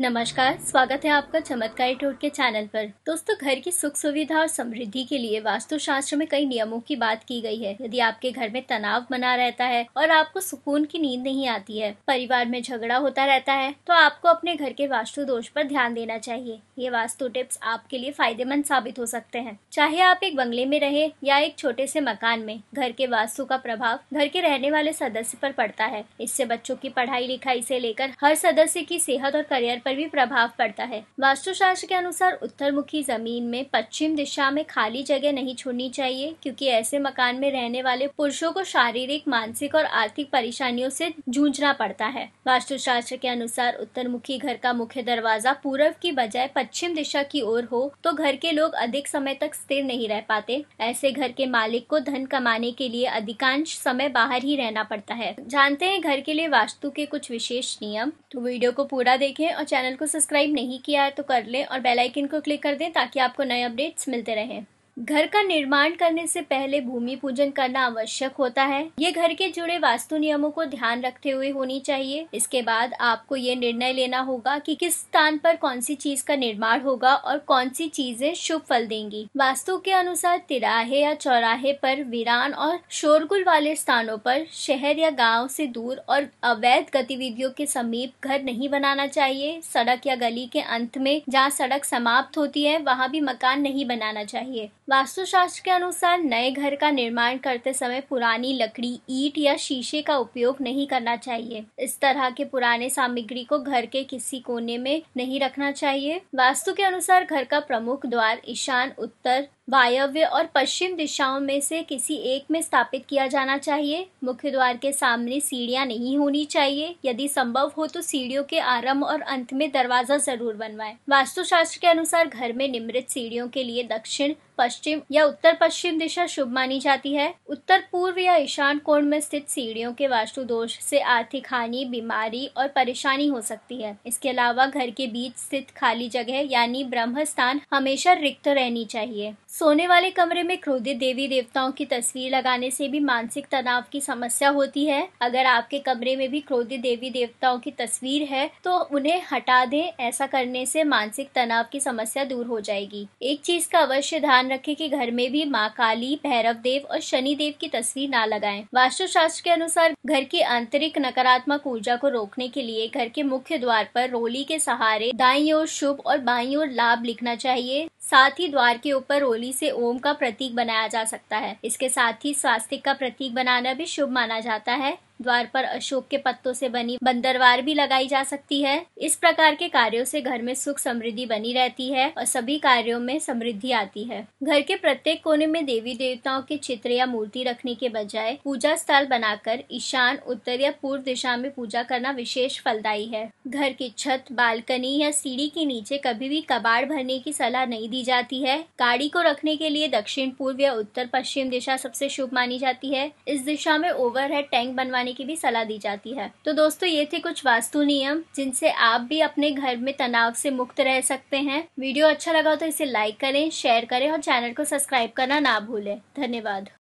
नमस्कार स्वागत है आपका चमत्कारी टोट के चैनल पर दोस्तों घर की सुख सुविधा और समृद्धि के लिए वास्तु शास्त्र में कई नियमों की बात की गई है यदि आपके घर में तनाव बना रहता है और आपको सुकून की नींद नहीं आती है परिवार में झगड़ा होता रहता है तो आपको अपने घर के वास्तु दोष पर ध्यान देना चाहिए ये वास्तु टिप्स आपके लिए फायदेमंद साबित हो सकते हैं चाहे आप एक बंगले में रहे या एक छोटे से मकान में घर के वास्तु का प्रभाव घर के रहने वाले सदस्य पर पड़ता है इससे बच्चों की पढ़ाई लिखाई से लेकर हर सदस्य की सेहत और करियर पर भी प्रभाव पड़ता है वास्तुशास्त्र के अनुसार उत्तर मुखी जमीन में पश्चिम दिशा में खाली जगह नहीं छोड़नी चाहिए क्योंकि ऐसे मकान में रहने वाले पुरुषों को शारीरिक मानसिक और आर्थिक परेशानियों से जूझना पड़ता है वास्तुशास्त्र के अनुसार उत्तर मुखी घर का मुख्य दरवाजा पूर्व की बजाय पश्चिम दिशा की ओर हो तो घर के लोग अधिक समय तक स्थिर नहीं रह पाते ऐसे घर के मालिक को धन कमाने के लिए अधिकांश समय बाहर ही रहना पड़ता है जानते हैं घर के लिए वास्तु के कुछ विशेष नियम तो वीडियो को पूरा देखें और चैनल को सब्सक्राइब नहीं किया है तो कर लें और बेल आइकन को क्लिक कर दें ताकि आपको नए अपडेट्स मिलते रहें घर का निर्माण करने से पहले भूमि पूजन करना आवश्यक होता है ये घर के जुड़े वास्तु नियमों को ध्यान रखते हुए होनी चाहिए इसके बाद आपको ये निर्णय लेना होगा कि किस स्थान पर कौन सी चीज का निर्माण होगा और कौन सी चीजें शुभ फल देंगी वास्तु के अनुसार तिराहे या चौराहे पर वीरान और शोरगुल वाले स्थानों पर शहर या गाँव से दूर और अवैध गतिविधियों के समीप घर नहीं बनाना चाहिए सड़क या गली के अंत में जहाँ सड़क समाप्त होती है वहाँ भी मकान नहीं बनाना चाहिए वास्तुशास्त्र के अनुसार नए घर का निर्माण करते समय पुरानी लकड़ी ईट या शीशे का उपयोग नहीं करना चाहिए इस तरह के पुराने सामग्री को घर के किसी कोने में नहीं रखना चाहिए वास्तु के अनुसार घर का प्रमुख द्वार ईशान उत्तर वायव्य और पश्चिम दिशाओं में से किसी एक में स्थापित किया जाना चाहिए मुख्य द्वार के सामने सीढ़ियां नहीं होनी चाहिए यदि संभव हो तो सीढ़ियों के आरंभ और अंत में दरवाजा जरूर बनवाएं। वास्तुशास्त्र के अनुसार घर में निमृत सीढ़ियों के लिए दक्षिण पश्चिम या उत्तर पश्चिम दिशा शुभ मानी जाती है उत्तर पूर्व या ईशान कोण में स्थित सीढ़ियों के वास्तु दोष से आर्थिक हानि बीमारी और परेशानी हो सकती है इसके अलावा घर के बीच स्थित खाली जगह यानी ब्रह्म स्थान हमेशा रिक्त रहनी चाहिए सोने वाले कमरे में क्रोधित देवी देवताओं की तस्वीर लगाने से भी मानसिक तनाव की समस्या होती है अगर आपके कमरे में भी क्रोधित देवी देवताओं की तस्वीर है तो उन्हें हटा दें ऐसा करने से मानसिक तनाव की समस्या दूर हो जाएगी एक चीज का अवश्य ध्यान रखें कि घर में भी माँ काली भैरव देव और शनि देव की तस्वीर ना वास्तु शास्त्र के अनुसार घर की आंतरिक नकारात्मक ऊर्जा को रोकने के लिए घर के मुख्य द्वार पर रोली के सहारे दाई ओर शुभ और बाई ओर लाभ लिखना चाहिए साथ ही द्वार के ऊपर ओली से ओम का प्रतीक बनाया जा सकता है इसके साथ ही स्वास्थ्य का प्रतीक बनाना भी शुभ माना जाता है द्वार पर अशोक के पत्तों से बनी बंदरवार भी लगाई जा सकती है इस प्रकार के कार्यों से घर में सुख समृद्धि बनी रहती है और सभी कार्यों में समृद्धि आती है घर के प्रत्येक कोने में देवी देवताओं के चित्र या मूर्ति रखने के बजाय पूजा स्थल बनाकर ईशान उत्तर या पूर्व दिशा में पूजा करना विशेष फलदायी है घर की छत बालकनी या सीढ़ी के नीचे कभी भी कबाड़ भरने की सलाह नहीं दी जाती है गाड़ी को रखने के लिए दक्षिण पूर्व या उत्तर पश्चिम दिशा सबसे शुभ मानी जाती है इस दिशा में ओवर टैंक बनवाने लगाने की भी सलाह दी जाती है तो दोस्तों ये थे कुछ वास्तु नियम जिनसे आप भी अपने घर में तनाव से मुक्त रह सकते हैं वीडियो अच्छा लगा तो इसे लाइक करें शेयर करें और चैनल को सब्सक्राइब करना ना भूलें धन्यवाद